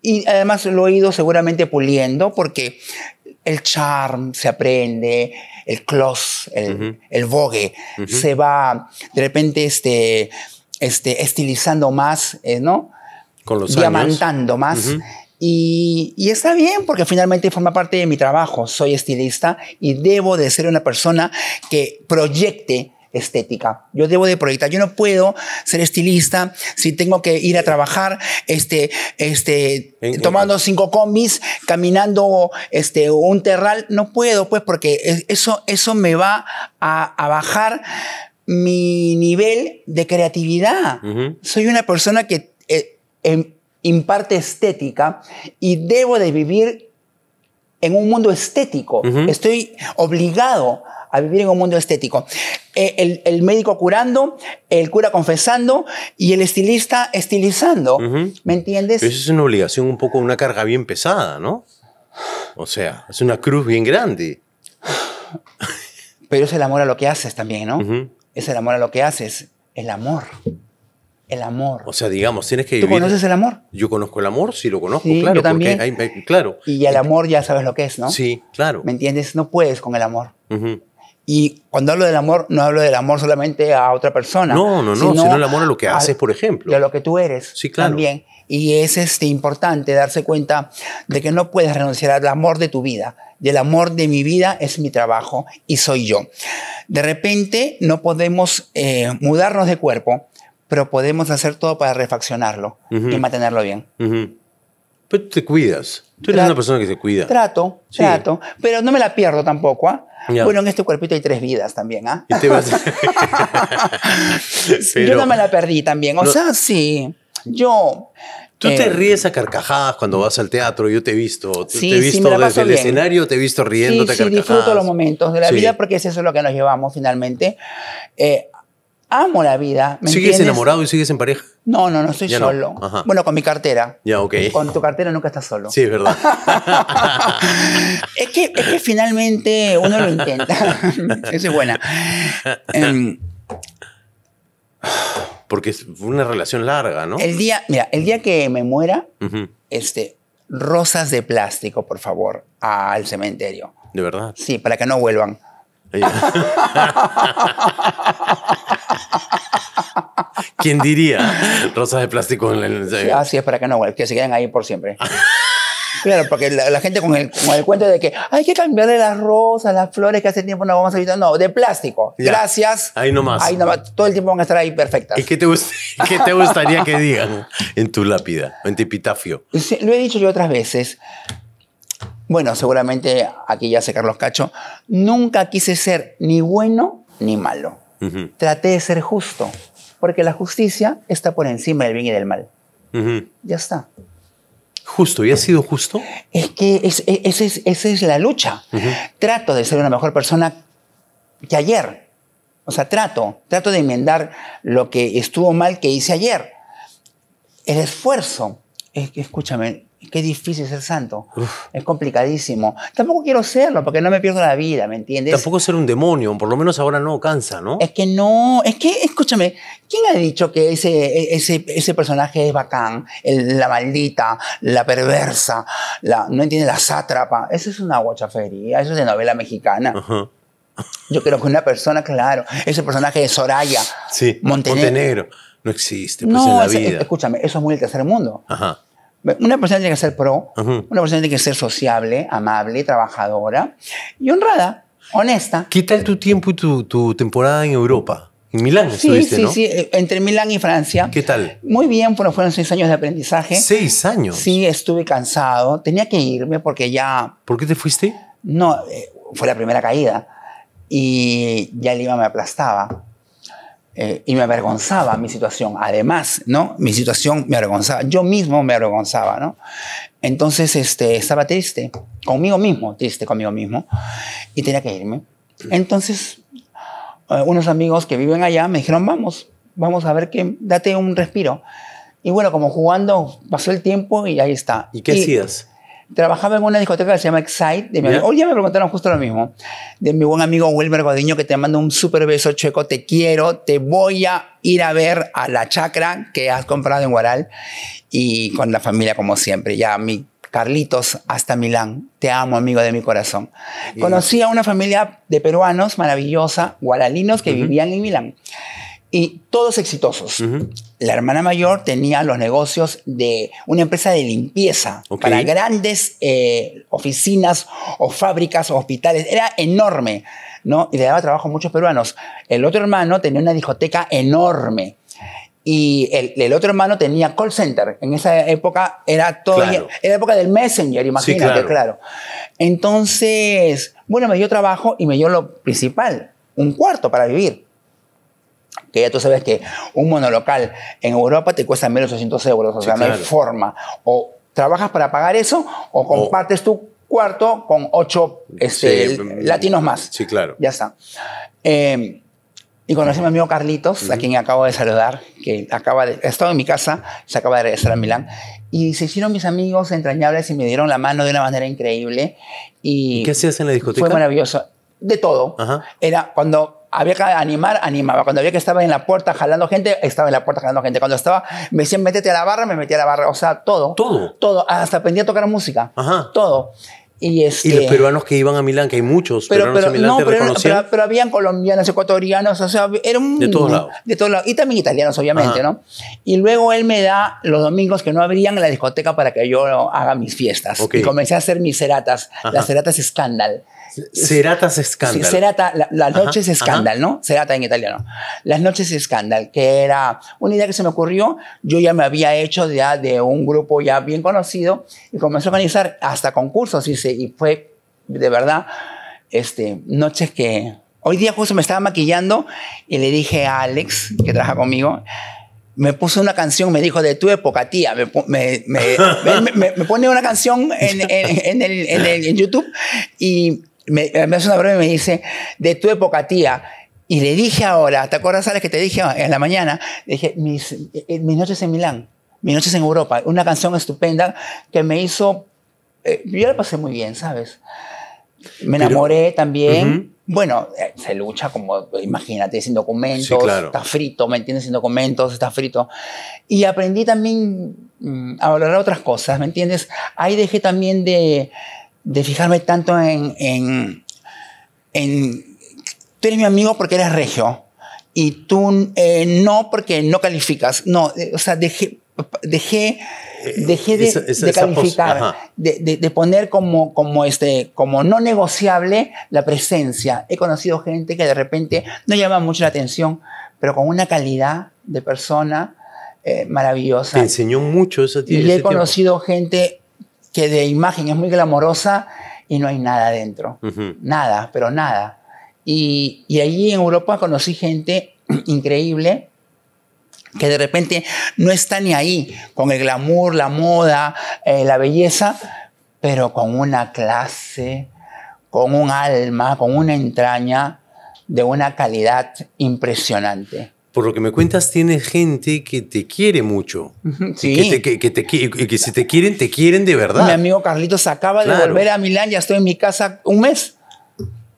Y además lo he ido seguramente puliendo porque el charm se aprende, el close, el, vogue, se va de repente este, este, estilizando más, eh, ¿no? Con los Diamantando más. Y, está bien porque finalmente forma parte de mi trabajo. Soy estilista y debo de ser una persona que proyecte estética. Yo debo de proyectar. Yo no puedo ser estilista si tengo que ir a trabajar, este, este, tomando cinco combis, caminando, este, un terral. No puedo, pues, porque eso, eso me va a, a bajar mi nivel de creatividad. Soy una persona que eh, em, imparte estética y debo de vivir en un mundo estético. Estoy obligado a vivir en un mundo estético. Eh, el, médico curando, el cura confesando y el estilista estilizando. ¿Me entiendes? Pero eso es una obligación, un poco una carga bien pesada, ¿no? O sea, es una cruz bien grande. Pero es el amor a lo que haces también, ¿no? Es el amor a lo que haces, el amor el amor. O sea, digamos, tienes que vivir. ¿Tú conoces el amor? Yo conozco el amor, sí lo conozco, claro. también. claro. Y el amor ya sabes lo que es, ¿no? Sí, claro. ¿Me entiendes? No puedes con el amor. Y cuando hablo del amor, no hablo del amor solamente a otra persona. No, no, no, sino, el amor a lo que haces, por ejemplo. A lo que tú eres. Sí, claro. También. Y es este, importante darse cuenta de que no puedes renunciar al amor de tu vida. Y el amor de mi vida es mi trabajo y soy yo. De repente no podemos eh, mudarnos de cuerpo, pero podemos hacer todo para refaccionarlo y mantenerlo bien. Pero tú te cuidas. Tú eres una persona que se cuida. Trato, trato. Pero no me la pierdo tampoco, ¿ah? Bueno, en este cuerpito hay tres vidas también, ¿ah? Yo no me la perdí también. O sea, sí. Yo... Tú te eh, ríes a carcajadas cuando vas al teatro, yo te he visto. te he visto desde el escenario, te he visto riéndote sí, a carcajadas. Sí, disfruto los momentos de la vida porque es eso lo que nos llevamos finalmente. Eh, amo la vida. ¿Sigues enamorado y sigues en pareja? No, no, no estoy solo. Bueno, con mi cartera. Ya, ok. Con tu cartera nunca estás solo. Sí, es verdad. es, que, es que finalmente uno lo intenta. Esa es buena. Em, Porque es una relación larga, ¿no? El día, mira, el día que me muera, este, rosas de plástico, por favor, al cementerio. ¿De verdad? Sí, para que no vuelvan. ¿Quién diría? Rosas de plástico en el... Sí, así es, para que no, que se queden ahí por siempre. Claro, porque la, gente con el, con el, cuento de que hay que cambiarle las rosas, las flores que hace tiempo no vamos a evitar No, de plástico. Gracias. Ahí nomás. Ahí nomás. Todo el tiempo van a estar ahí perfectas. ¿Y qué te, gustaría que digan en tu lápida, en tu epitafio? lo he dicho yo otras veces. Bueno, seguramente aquí ya sé Carlos Cacho. Nunca quise ser ni bueno ni malo. Traté de ser justo, porque la justicia está por encima del bien y del mal. Ya está. ¿Justo? ¿Y ha sido justo? Es que e, esa es, la lucha. Trato de ser una mejor persona que ayer. O sea, trato, trato de enmendar lo que estuvo mal que hice ayer. El esfuerzo, es escúchame, Qué difícil ser santo. Es complicadísimo. Tampoco quiero serlo porque no me pierdo la vida, ¿me entiendes? Tampoco ser un demonio, por lo menos ahora no cansa, ¿no? Es que no, es que, escúchame, ¿quién ha dicho que ese, e, ese, ese personaje es bacán? la maldita, la perversa, la, no entiende, la sátrapa. Eso es una guachafería, eso es de novela mexicana. Yo creo que una persona, claro, ese personaje de Soraya, Montenegro. no existe pues, no, en la vida. escúchame, eso es muy el tercer mundo. Ajá. Una persona tiene que ser pro, una persona tiene que ser sociable, amable, trabajadora y honrada, honesta. ¿Qué tal tu tiempo y tu, tu temporada en Europa? En Milán sí, estuviste, sí, ¿no? Sí, sí, eh, entre Milán y Francia. ¿Qué tal? Muy bien, pero fueron seis años de aprendizaje. ¿Seis años? Sí, estuve cansado, tenía que irme porque ya... ¿Por qué te fuiste? No, eh, fue la primera caída y ya el IVA me aplastaba. Eh, y me avergonzaba mi situación. Además, ¿no? Mi situación me avergonzaba. Yo mismo me avergonzaba, ¿no? Entonces, este, estaba triste, conmigo mismo, triste conmigo mismo, y tenía que irme. Entonces, eh, unos amigos que viven allá me dijeron, vamos, vamos a ver qué... date un respiro. Y bueno, como jugando, pasó el tiempo y ahí está. ¿Y qué trabajaba en una discoteca que se llama Excite. hoy ya me preguntaron justo lo mismo. De mi buen amigo Wilmer Godiño, que te mando un súper beso, Checo. Te quiero, te voy a ir a ver a la chacra que has comprado en Guaral y con la familia, como siempre. Ya mi Carlitos, hasta Milán. Te amo, amigo de mi corazón. Conocí a una familia de peruanos maravillosa, guaralinos, que vivían en Milán. Y todos exitosos la hermana mayor tenía los negocios de una empresa de limpieza para grandes eh, oficinas o fábricas o hospitales. Era enorme, ¿no? Y le daba trabajo a muchos peruanos. El otro hermano tenía una discoteca enorme. Y el, otro hermano tenía call center. En esa época era todo. Era época del Messenger, imagínate, claro. claro. Entonces, bueno, me dio trabajo y me dio lo principal, un cuarto para vivir que ya tú sabes que un monolocal en Europa te cuesta 1.800 euros, o sea, no hay forma. O trabajas para pagar eso o compartes tu cuarto con ocho este, mm, latinos más. Sí, claro. Ya está. Em, y conocí a mi amigo Carlitos, a quien acabo de saludar, que acaba de, estado en mi casa, se acaba de regresar a Milán, y se hicieron mis amigos entrañables y me dieron la mano de una manera increíble. ¿Y, ¿Y qué hacías en la discoteca? Fue maravilloso. De todo. Era cuando había que animar, animaba. Cuando había que estaba en la puerta jalando gente, estaba en la puerta jalando gente. Cuando estaba, me decían, métete a la barra, me metí a la barra. O sea, todo. Todo. Todo. Hasta aprendí a tocar música. Ajá. Todo. Y, los este, peruanos que iban a Milán, que hay muchos pero, peruanos pero, en Milán, te reconocían? pero, habían colombianos, ecuatorianos, o sea, era un... De todos lados. De todos lados. Y también italianos, obviamente, ¿no? Y luego él me da los domingos que no abrían la discoteca para que yo haga mis fiestas. Y comencé a hacer mis ceratas, las ceratas Scandal. Serata Scandal. Sí, Serata, las noches Scandal, ¿no? Serata en italiano. Las noches Scandal, que era una idea que se me ocurrió. Yo ya me había hecho ya de un grupo ya bien conocido y comenzó a organizar hasta concursos y, se, fue de verdad este, noches que... Hoy día justo me estaba maquillando y le dije a Alex, que trabaja conmigo, me puso una canción, me dijo, de tu época, tía. Me, pone una canción en, en, en, el, en el, YouTube y eh, me, hace una broma y me dice, de tu época, tía. Y le dije ahora, ¿te acuerdas, Alex, que te dije en la mañana? Le dije, eh, mis, noches en Milán, mis noches en Europa, una canción estupenda que me hizo, eh, yo la pasé muy bien, ¿sabes? Me enamoré también. Bueno, se lucha como, imagínate, sin documentos, está frito, ¿me entiendes? Sin documentos, está frito. Y aprendí también mm, a valorar otras cosas, ¿me entiendes? Ahí dejé también de, de fijarme tanto en, en, Tú eres mi amigo porque eres regio y tú eh, no porque no calificas. No, eh, o sea, dejé, dejé, eh, de, calificar, de, poner como, como, este, como no negociable la presencia. He conocido gente que de repente no llama mucho la atención, pero con una calidad de persona maravillosa. Te enseñó mucho eso. Y he conocido gente que de imagen es muy glamorosa y no hay nada dentro. Nada, pero nada. Y, y allí en Europa conocí gente increíble que de repente no está ni ahí con el glamour, la moda, eh, la belleza, pero con una clase, con un alma, con una entraña de una calidad impresionante por lo que me cuentas, tiene gente que te quiere mucho. Sí. Que, que, que, si te quieren, te quieren de verdad. Mi amigo Carlitos acaba de volver a Milán, ya estoy en mi casa un mes.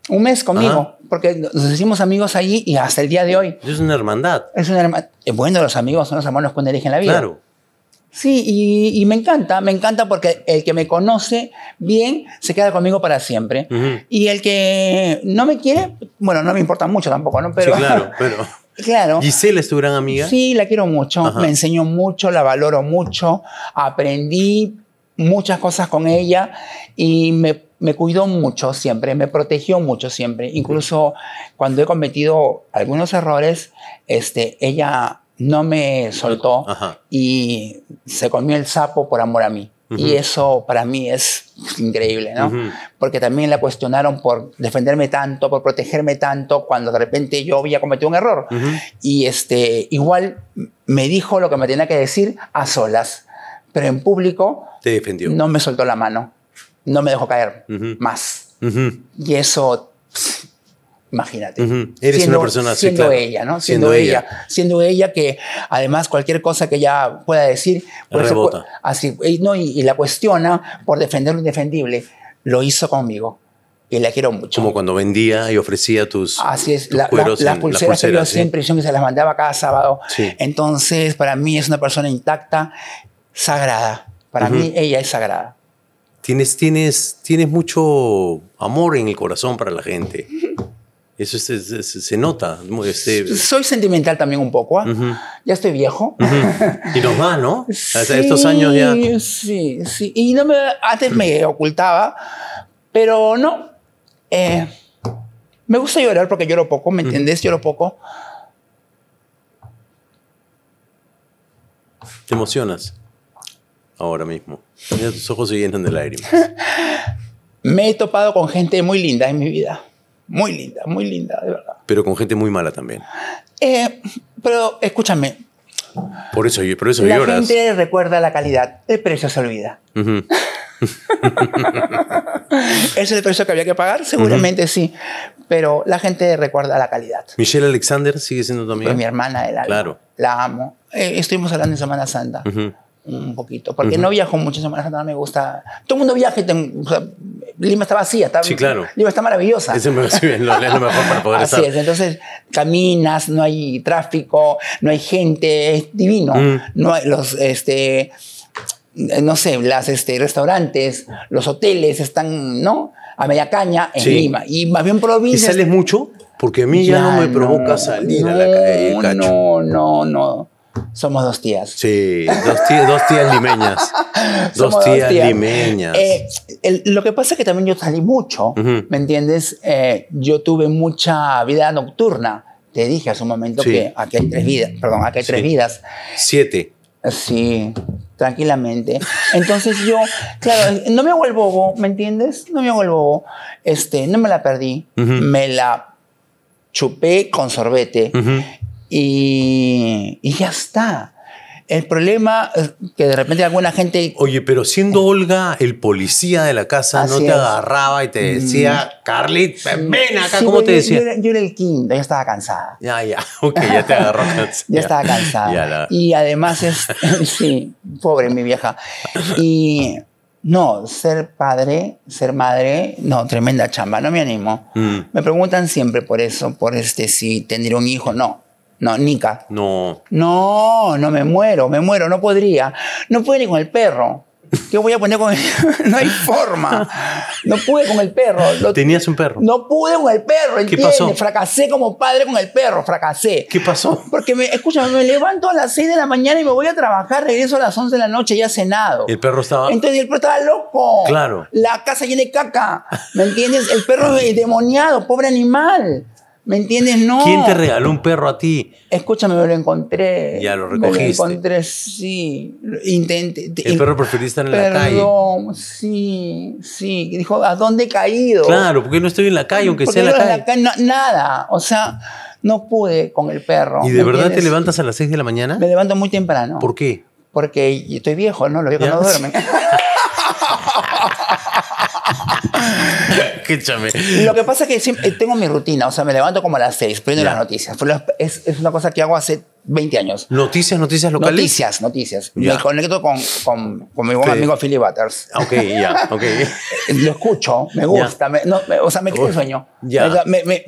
Un mes conmigo. Porque nos hicimos amigos allí y hasta el día de hoy. Es una hermandad. Es una hermandad. Eh, bueno, los amigos son los hermanos cuando eligen la vida. Claro. Sí, y, me encanta, me encanta porque el que me conoce bien se queda conmigo para siempre. Y el que no me quiere, bueno, no me importa mucho tampoco, ¿no? sí, claro, pero... Claro. Giselle es tu gran amiga. Sí, la quiero mucho, me enseñó mucho, la valoro mucho, aprendí muchas cosas con ella y me, cuidó mucho siempre, me protegió mucho siempre. Incluso cuando he cometido algunos errores, este, ella no me soltó y se comió el sapo por amor a mí. Y eso para mí es increíble, ¿no? Porque también la cuestionaron por defenderme tanto, por protegerme tanto, cuando de repente yo había cometido un error. Y este, igual me dijo lo que me tenía que decir a solas, pero en público Te defendió. no me soltó la mano, no me dejó caer más. Y eso Imagínate. Eres una persona Siendo ella, ¿no? Siendo, ella. Siendo ella que además cualquier cosa que ella pueda decir, por Eso, así, y, la cuestiona por defender lo indefendible. Lo hizo conmigo. Y la quiero mucho. Como cuando vendía y ofrecía tus. Así es, las pulseras, que yo siempre yo se las mandaba cada sábado. Entonces, para mí es una persona intacta, sagrada. Para mí, ella es sagrada. Tienes, tienes, tienes mucho amor en el corazón para la gente. Eso se, nota. Este, soy sentimental también un poco. ¿ah? Ya estoy viejo. Y nos más, ¿no? sí, estos años ya. Sí, sí. Y no me, antes me ocultaba, pero no. Eh, me gusta llorar porque lloro poco, ¿me entiendes? Lloro poco. ¿Te emocionas? Ahora mismo. tus ojos se llenan de lágrimas. me he topado con gente muy linda en mi vida muy linda, muy linda, de verdad. Pero con gente muy mala también. Eh, pero escúchame. Por eso, por eso lloras. La gente recuerda la calidad, el precio se olvida. ¿Ese ¿Es el precio que había que pagar? Seguramente sí, pero la gente recuerda la calidad. Michelle Alexander sigue siendo tu amiga. mi hermana, el alma. Claro. La amo. Eh, estuvimos hablando en Semana Santa. Uh un poquito, porque no viajo mucho, Semana no me gusta. Todo el mundo viaja, Lima está vacía, está, sí, claro. Lima está maravillosa. Es, lo, mejor para poder Así es, entonces caminas, no hay tráfico, no hay gente, es divino. No los, este, no sé, los este, restaurantes, los hoteles están, ¿no? A media caña en Lima. Y más bien provincias. ¿Y sales mucho? Porque a mí ya, no me provoca salir a la calle, No, no, no somos dos tías. Sí, dos, tías, limeñas. Dos, tías, limeñas. Eh, lo que pasa es que también yo salí mucho, ¿me entiendes? Eh, yo tuve mucha vida nocturna. Te dije hace un momento que aquí hay tres vidas, perdón, aquí hay tres vidas. Siete. Sí, tranquilamente. Entonces yo, claro, no me hago el bobo, ¿me entiendes? No me hago el bobo. Este, no me la perdí, me la chupé con sorbete y y ya está. El problema es que de repente alguna gente... Oye, pero siendo eh. Olga el policía de la casa, no te agarraba y te decía, mm. Carly, ven acá, ¿cómo te decía? Yo era, el quinto, ya estaba cansada. Ya, ya, ok, ya te agarró ya, estaba cansada. Y además es, sí, pobre mi vieja. Y no, ser padre, ser madre, no, tremenda chamba, no me animo. Mm. Me preguntan siempre por eso, por este, si tendría un hijo, no no, Nica. No. No, no me muero, me muero, no podría. No pude ni con el perro. ¿Qué voy a poner con el No hay forma. No pude con el perro. ¿Tenías un perro? No pude con el perro, ¿Qué pasó? Fracasé como padre con el perro, fracasé. ¿Qué pasó? Porque, me, escúchame, me levanto a las 6 de la mañana y me voy a trabajar, regreso a las 11 de la noche ya cenado. ¿El perro estaba...? Entonces el perro estaba loco. Claro. La casa llena de caca, ¿me entiendes? El perro es demoniado, pobre animal. ¿Me entiendes? No. ¿Quién te regaló un perro a ti? Escúchame, me lo encontré. Ya lo recogiste. Me lo encontré, sí. Intenté. El perro preferiste en la calle. Perdón, sí, sí. Dijo, ¿a dónde he caído? Claro, porque no estoy en la calle, aunque sea en la calle. La nada, o sea, no pude con el perro. ¿Y de verdad te levantas a las 6 de la mañana? Me levanto muy temprano. ¿Por qué? Porque estoy viejo, ¿no? Lo viejos no duermen. escúchame. Lo que pasa es que eh, tengo mi rutina, o sea, me levanto como a las seis, prendo las noticias. es, una cosa que hago hace 20 años. Noticias, noticias locales. Noticias, noticias. Me conecto con, mi buen amigo Philly Butters. Ok, ya, ok. lo escucho, me gusta, o sea, me quita el sueño. Ya. Me, me,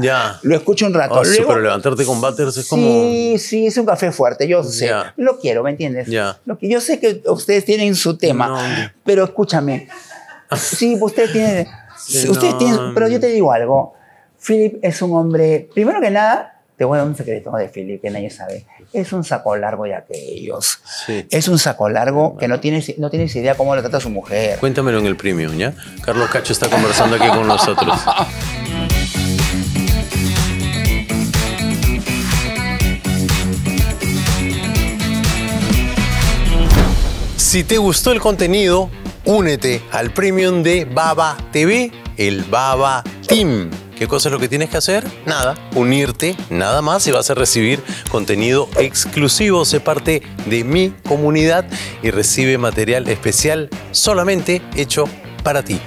Ya. Lo escucho un rato. Ah, sí, pero levantarte con Butters es como. Sí, sí, es un café fuerte, yo sé. Lo quiero, ¿me entiendes? Ya. Yo sé que ustedes tienen su tema, pero escúchame. Sí, ustedes tienen pero yo te digo algo. Philip es un hombre, primero que nada, te voy a dar un secreto de Philip que nadie sabe. Es un saco largo de aquellos. Es un saco largo que no tienes, no tienes idea cómo lo trata su mujer. Cuéntamelo en el premium, ¿ya? Carlos Cacho está conversando aquí con nosotros. Si te gustó el contenido, Únete al premium de Baba TV, el Baba Team. ¿Qué cosa es lo que tienes que hacer? Nada, unirte, nada más y vas a recibir contenido exclusivo. Sé parte de mi comunidad y recibe material especial solamente hecho para ti.